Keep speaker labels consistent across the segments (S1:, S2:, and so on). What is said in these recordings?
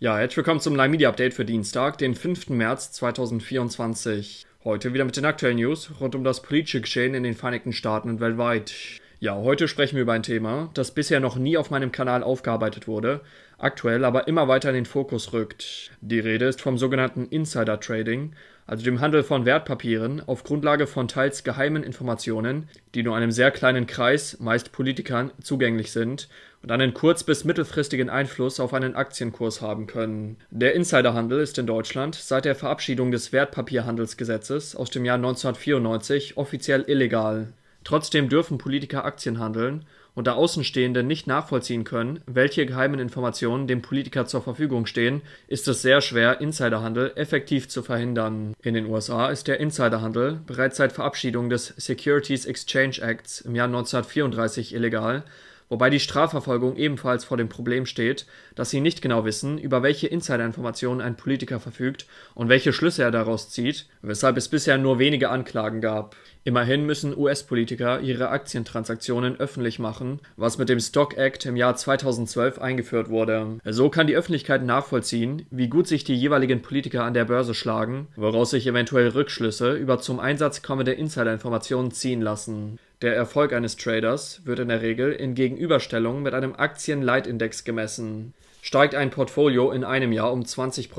S1: Ja, herzlich willkommen zum Live Media Update für Dienstag, den 5. März 2024. Heute wieder mit den aktuellen News rund um das politische Geschehen in den Vereinigten Staaten und weltweit. Ja, heute sprechen wir über ein Thema, das bisher noch nie auf meinem Kanal aufgearbeitet wurde, aktuell aber immer weiter in den Fokus rückt. Die Rede ist vom sogenannten Insider Trading, also dem Handel von Wertpapieren auf Grundlage von teils geheimen Informationen, die nur einem sehr kleinen Kreis, meist Politikern, zugänglich sind und einen kurz- bis mittelfristigen Einfluss auf einen Aktienkurs haben können. Der Insiderhandel ist in Deutschland seit der Verabschiedung des Wertpapierhandelsgesetzes aus dem Jahr 1994 offiziell illegal. Trotzdem dürfen Politiker Aktien handeln und da Außenstehende nicht nachvollziehen können, welche geheimen Informationen dem Politiker zur Verfügung stehen, ist es sehr schwer, Insiderhandel effektiv zu verhindern. In den USA ist der Insiderhandel bereits seit Verabschiedung des Securities Exchange Acts im Jahr 1934 illegal wobei die Strafverfolgung ebenfalls vor dem Problem steht, dass sie nicht genau wissen, über welche Insiderinformationen ein Politiker verfügt und welche Schlüsse er daraus zieht, weshalb es bisher nur wenige Anklagen gab. Immerhin müssen US-Politiker ihre Aktientransaktionen öffentlich machen, was mit dem Stock Act im Jahr 2012 eingeführt wurde. So kann die Öffentlichkeit nachvollziehen, wie gut sich die jeweiligen Politiker an der Börse schlagen, woraus sich eventuell Rückschlüsse über zum Einsatz kommende Insiderinformationen ziehen lassen. Der Erfolg eines Traders wird in der Regel in Gegenüberstellung mit einem Aktienleitindex gemessen. Steigt ein Portfolio in einem Jahr um 20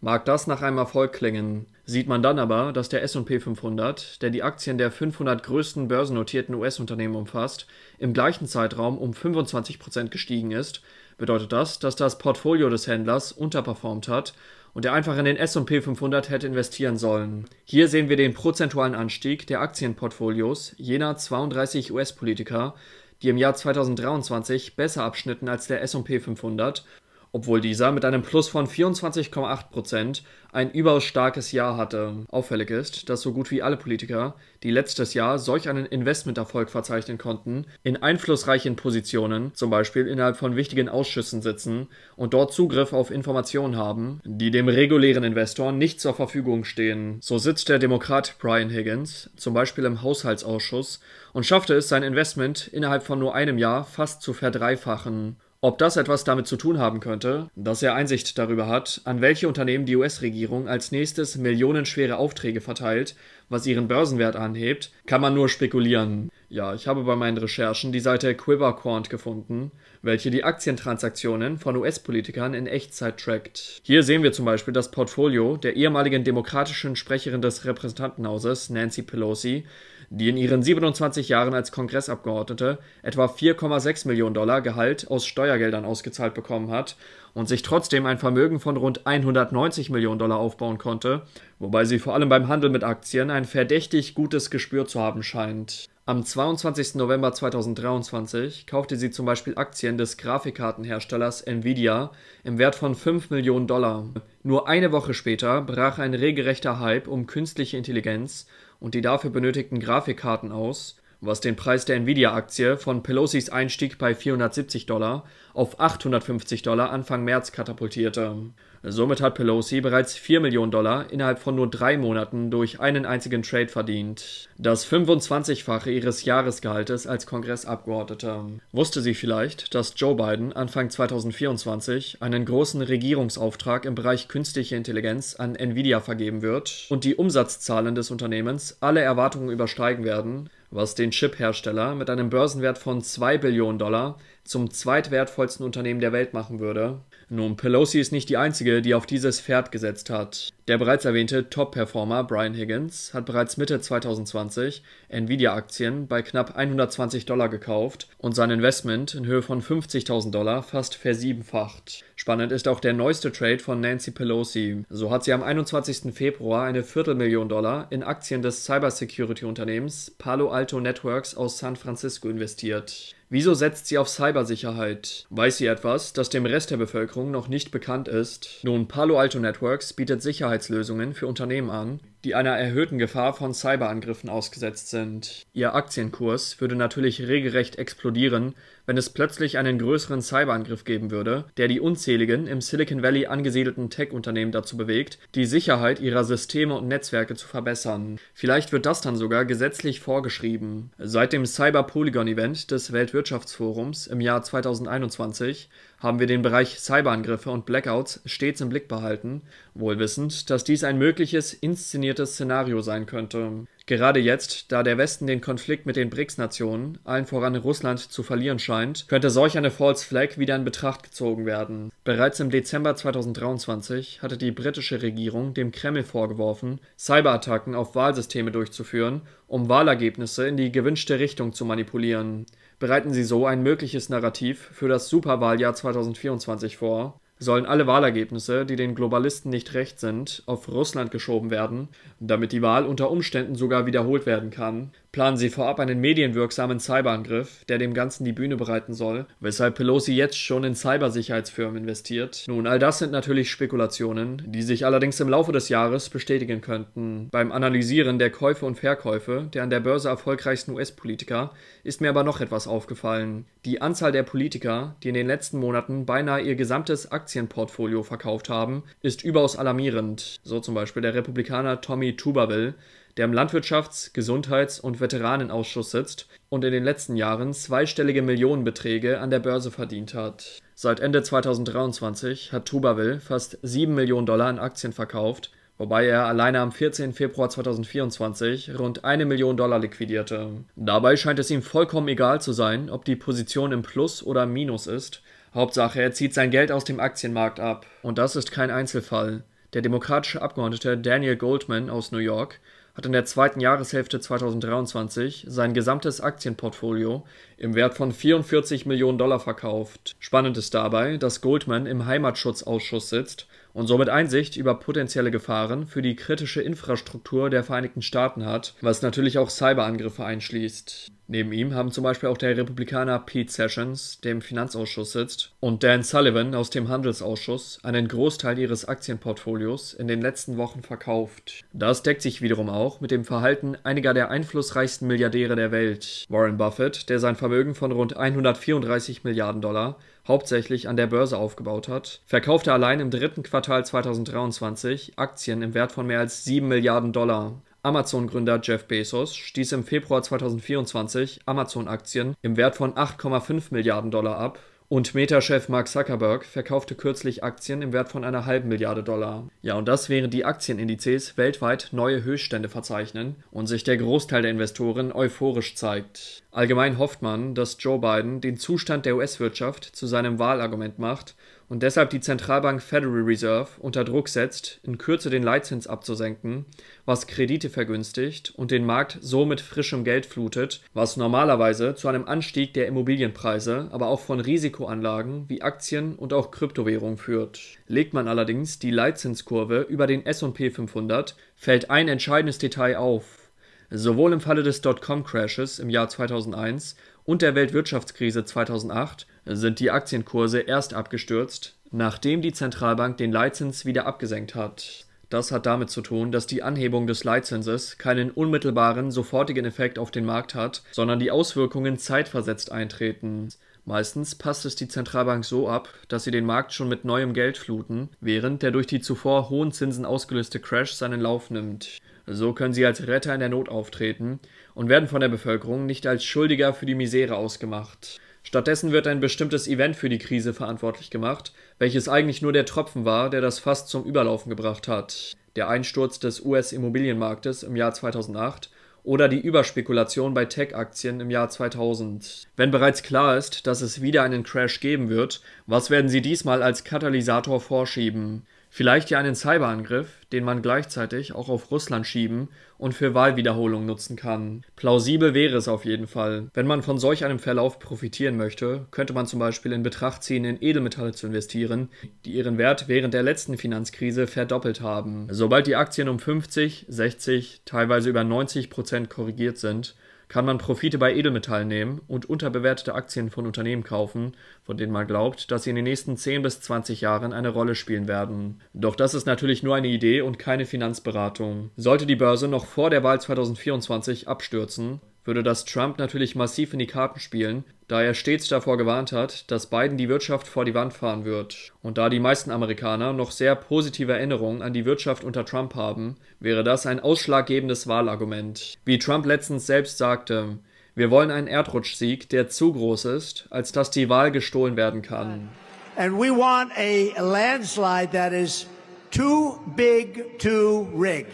S1: mag das nach einem Erfolg klingen. Sieht man dann aber, dass der S&P 500, der die Aktien der 500 größten börsennotierten US-Unternehmen umfasst, im gleichen Zeitraum um 25 gestiegen ist, bedeutet das, dass das Portfolio des Händlers unterperformt hat und der einfach in den S&P 500 hätte investieren sollen. Hier sehen wir den prozentualen Anstieg der Aktienportfolios jener 32 US-Politiker, die im Jahr 2023 besser abschnitten als der S&P 500 obwohl dieser mit einem Plus von 24,8% ein überaus starkes Jahr hatte. Auffällig ist, dass so gut wie alle Politiker, die letztes Jahr solch einen Investmenterfolg verzeichnen konnten, in einflussreichen Positionen, zum Beispiel innerhalb von wichtigen Ausschüssen sitzen und dort Zugriff auf Informationen haben, die dem regulären Investor nicht zur Verfügung stehen. So sitzt der Demokrat Brian Higgins zum Beispiel im Haushaltsausschuss und schaffte es, sein Investment innerhalb von nur einem Jahr fast zu verdreifachen. Ob das etwas damit zu tun haben könnte, dass er Einsicht darüber hat, an welche Unternehmen die US-Regierung als nächstes millionenschwere Aufträge verteilt, was ihren Börsenwert anhebt, kann man nur spekulieren. Ja, ich habe bei meinen Recherchen die Seite Quiverquant gefunden, welche die Aktientransaktionen von US-Politikern in Echtzeit trackt. Hier sehen wir zum Beispiel das Portfolio der ehemaligen demokratischen Sprecherin des Repräsentantenhauses, Nancy Pelosi, die in ihren 27 Jahren als Kongressabgeordnete etwa 4,6 Millionen Dollar Gehalt aus Steuergeldern ausgezahlt bekommen hat und sich trotzdem ein Vermögen von rund 190 Millionen Dollar aufbauen konnte, wobei sie vor allem beim Handel mit Aktien ein verdächtig gutes Gespür zu haben scheint. Am 22. November 2023 kaufte sie zum Beispiel Aktien des Grafikkartenherstellers Nvidia im Wert von 5 Millionen Dollar. Nur eine Woche später brach ein regelrechter Hype um künstliche Intelligenz und die dafür benötigten Grafikkarten aus, was den Preis der Nvidia-Aktie von Pelosis Einstieg bei 470 Dollar auf 850 Dollar Anfang März katapultierte. Somit hat Pelosi bereits 4 Millionen Dollar innerhalb von nur drei Monaten durch einen einzigen Trade verdient. Das 25-fache ihres Jahresgehaltes als Kongressabgeordnete. Wusste sie vielleicht, dass Joe Biden Anfang 2024 einen großen Regierungsauftrag im Bereich künstliche Intelligenz an Nvidia vergeben wird und die Umsatzzahlen des Unternehmens alle Erwartungen übersteigen werden, was den Chip-Hersteller mit einem Börsenwert von 2 Billionen Dollar zum zweitwertvollsten Unternehmen der Welt machen würde. Nun, Pelosi ist nicht die einzige, die auf dieses Pferd gesetzt hat. Der bereits erwähnte Top-Performer Brian Higgins hat bereits Mitte 2020 Nvidia-Aktien bei knapp 120 Dollar gekauft und sein Investment in Höhe von 50.000 Dollar fast versiebenfacht. Spannend ist auch der neueste Trade von Nancy Pelosi. So hat sie am 21. Februar eine Viertelmillion Dollar in Aktien des Cybersecurity-Unternehmens Palo Alto Networks aus San Francisco investiert. Wieso setzt sie auf Cybersicherheit? Weiß sie etwas, das dem Rest der Bevölkerung noch nicht bekannt ist? Nun, Palo Alto Networks bietet Sicherheitslösungen für Unternehmen an, die einer erhöhten Gefahr von Cyberangriffen ausgesetzt sind. Ihr Aktienkurs würde natürlich regelrecht explodieren, wenn es plötzlich einen größeren Cyberangriff geben würde, der die unzähligen im Silicon Valley angesiedelten Tech-Unternehmen dazu bewegt, die Sicherheit ihrer Systeme und Netzwerke zu verbessern. Vielleicht wird das dann sogar gesetzlich vorgeschrieben. Seit dem Cyber Polygon Event des Weltwirtschaftsforums Weltwirtschaftsforums im Jahr 2021 haben wir den Bereich Cyberangriffe und Blackouts stets im Blick behalten, wohl wissend, dass dies ein mögliches inszeniertes Szenario sein könnte. Gerade jetzt, da der Westen den Konflikt mit den BRICS-Nationen, allen voran Russland, zu verlieren scheint, könnte solch eine False Flag wieder in Betracht gezogen werden. Bereits im Dezember 2023 hatte die britische Regierung dem Kreml vorgeworfen, Cyberattacken auf Wahlsysteme durchzuführen, um Wahlergebnisse in die gewünschte Richtung zu manipulieren bereiten sie so ein mögliches Narrativ für das Superwahljahr 2024 vor, sollen alle Wahlergebnisse, die den Globalisten nicht recht sind, auf Russland geschoben werden, damit die Wahl unter Umständen sogar wiederholt werden kann, planen sie vorab einen medienwirksamen Cyberangriff, der dem Ganzen die Bühne bereiten soll, weshalb Pelosi jetzt schon in Cybersicherheitsfirmen investiert. Nun, all das sind natürlich Spekulationen, die sich allerdings im Laufe des Jahres bestätigen könnten. Beim Analysieren der Käufe und Verkäufe der an der Börse erfolgreichsten US-Politiker ist mir aber noch etwas aufgefallen. Die Anzahl der Politiker, die in den letzten Monaten beinahe ihr gesamtes Aktienportfolio verkauft haben, ist überaus alarmierend. So zum Beispiel der Republikaner Tommy Tuberville, der im Landwirtschafts-, Gesundheits- und Veteranenausschuss sitzt und in den letzten Jahren zweistellige Millionenbeträge an der Börse verdient hat. Seit Ende 2023 hat Tuberville fast 7 Millionen Dollar an Aktien verkauft, wobei er alleine am 14. Februar 2024 rund eine Million Dollar liquidierte. Dabei scheint es ihm vollkommen egal zu sein, ob die Position im Plus oder im Minus ist. Hauptsache, er zieht sein Geld aus dem Aktienmarkt ab. Und das ist kein Einzelfall. Der demokratische Abgeordnete Daniel Goldman aus New York hat in der zweiten Jahreshälfte 2023 sein gesamtes Aktienportfolio im Wert von 44 Millionen Dollar verkauft. Spannend ist dabei, dass Goldman im Heimatschutzausschuss sitzt und somit Einsicht über potenzielle Gefahren für die kritische Infrastruktur der Vereinigten Staaten hat, was natürlich auch Cyberangriffe einschließt. Neben ihm haben zum Beispiel auch der Republikaner Pete Sessions, der im Finanzausschuss sitzt, und Dan Sullivan aus dem Handelsausschuss einen Großteil ihres Aktienportfolios in den letzten Wochen verkauft. Das deckt sich wiederum auch mit dem Verhalten einiger der einflussreichsten Milliardäre der Welt. Warren Buffett, der sein Vermögen von rund 134 Milliarden Dollar hauptsächlich an der Börse aufgebaut hat, verkaufte allein im dritten Quartal 2023 Aktien im Wert von mehr als 7 Milliarden Dollar. Amazon-Gründer Jeff Bezos stieß im Februar 2024 Amazon-Aktien im Wert von 8,5 Milliarden Dollar ab und Meta-Chef Mark Zuckerberg verkaufte kürzlich Aktien im Wert von einer halben Milliarde Dollar. Ja, und das während die Aktienindizes weltweit neue Höchststände verzeichnen und sich der Großteil der Investoren euphorisch zeigt. Allgemein hofft man, dass Joe Biden den Zustand der US-Wirtschaft zu seinem Wahlargument macht und deshalb die Zentralbank Federal Reserve unter Druck setzt, in Kürze den Leitzins abzusenken, was Kredite vergünstigt und den Markt so mit frischem Geld flutet, was normalerweise zu einem Anstieg der Immobilienpreise, aber auch von Risikoanlagen wie Aktien und auch Kryptowährungen führt. Legt man allerdings die Leitzinskurve über den S&P 500, fällt ein entscheidendes Detail auf. Sowohl im Falle des Dotcom-Crashes im Jahr 2001 und der Weltwirtschaftskrise 2008 sind die Aktienkurse erst abgestürzt, nachdem die Zentralbank den Leitzins wieder abgesenkt hat. Das hat damit zu tun, dass die Anhebung des Leitzinses keinen unmittelbaren, sofortigen Effekt auf den Markt hat, sondern die Auswirkungen zeitversetzt eintreten. Meistens passt es die Zentralbank so ab, dass sie den Markt schon mit neuem Geld fluten, während der durch die zuvor hohen Zinsen ausgelöste Crash seinen Lauf nimmt. So können sie als Retter in der Not auftreten und werden von der Bevölkerung nicht als Schuldiger für die Misere ausgemacht. Stattdessen wird ein bestimmtes Event für die Krise verantwortlich gemacht, welches eigentlich nur der Tropfen war, der das Fass zum Überlaufen gebracht hat. Der Einsturz des US-Immobilienmarktes im Jahr 2008 oder die Überspekulation bei Tech-Aktien im Jahr 2000. Wenn bereits klar ist, dass es wieder einen Crash geben wird, was werden sie diesmal als Katalysator vorschieben? Vielleicht ja einen Cyberangriff, den man gleichzeitig auch auf Russland schieben und für Wahlwiederholung nutzen kann. Plausibel wäre es auf jeden Fall. Wenn man von solch einem Verlauf profitieren möchte, könnte man zum Beispiel in Betracht ziehen, in Edelmetalle zu investieren, die ihren Wert während der letzten Finanzkrise verdoppelt haben. Sobald die Aktien um 50, 60, teilweise über 90 Prozent korrigiert sind, kann man Profite bei Edelmetallen nehmen und unterbewertete Aktien von Unternehmen kaufen, von denen man glaubt, dass sie in den nächsten 10 bis 20 Jahren eine Rolle spielen werden. Doch das ist natürlich nur eine Idee und keine Finanzberatung. Sollte die Börse noch vor der Wahl 2024 abstürzen, würde das Trump natürlich massiv in die Karten spielen, da er stets davor gewarnt hat, dass Biden die Wirtschaft vor die Wand fahren wird. Und da die meisten Amerikaner noch sehr positive Erinnerungen an die Wirtschaft unter Trump haben, wäre das ein ausschlaggebendes Wahlargument. Wie Trump letztens selbst sagte, wir wollen einen Erdrutschsieg, der zu groß ist, als dass die Wahl gestohlen werden kann. And we want a landslide that is too big to rig.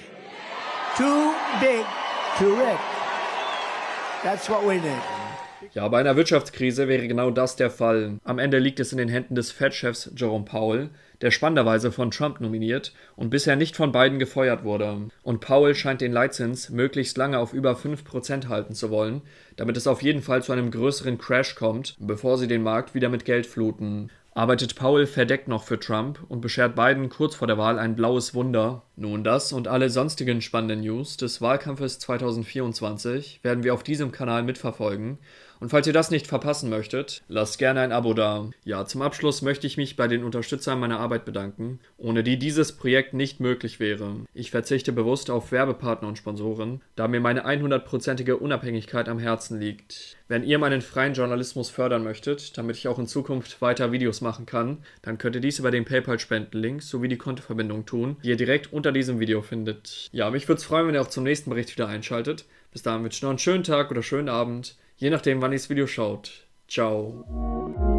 S1: Too big to rig. That's what we need. Ja, bei einer Wirtschaftskrise wäre genau das der Fall. Am Ende liegt es in den Händen des Fed-Chefs Jerome Powell, der spannenderweise von Trump nominiert und bisher nicht von Biden gefeuert wurde. Und Powell scheint den Leitzins möglichst lange auf über 5% halten zu wollen, damit es auf jeden Fall zu einem größeren Crash kommt, bevor sie den Markt wieder mit Geld fluten arbeitet Powell verdeckt noch für Trump und beschert Biden kurz vor der Wahl ein blaues Wunder. Nun das und alle sonstigen spannenden News des Wahlkampfes 2024 werden wir auf diesem Kanal mitverfolgen und falls ihr das nicht verpassen möchtet, lasst gerne ein Abo da. Ja, zum Abschluss möchte ich mich bei den Unterstützern meiner Arbeit bedanken, ohne die dieses Projekt nicht möglich wäre. Ich verzichte bewusst auf Werbepartner und Sponsoren, da mir meine 100%ige Unabhängigkeit am Herzen liegt. Wenn ihr meinen freien Journalismus fördern möchtet, damit ich auch in Zukunft weiter Videos machen kann, dann könnt ihr dies über den paypal spenden link sowie die Kontoverbindung tun, die ihr direkt unter diesem Video findet. Ja, mich würde es freuen, wenn ihr auch zum nächsten Bericht wieder einschaltet. Bis dahin wünsche ich noch einen schönen Tag oder schönen Abend. Je nachdem, wann ihr das Video schaut. Ciao.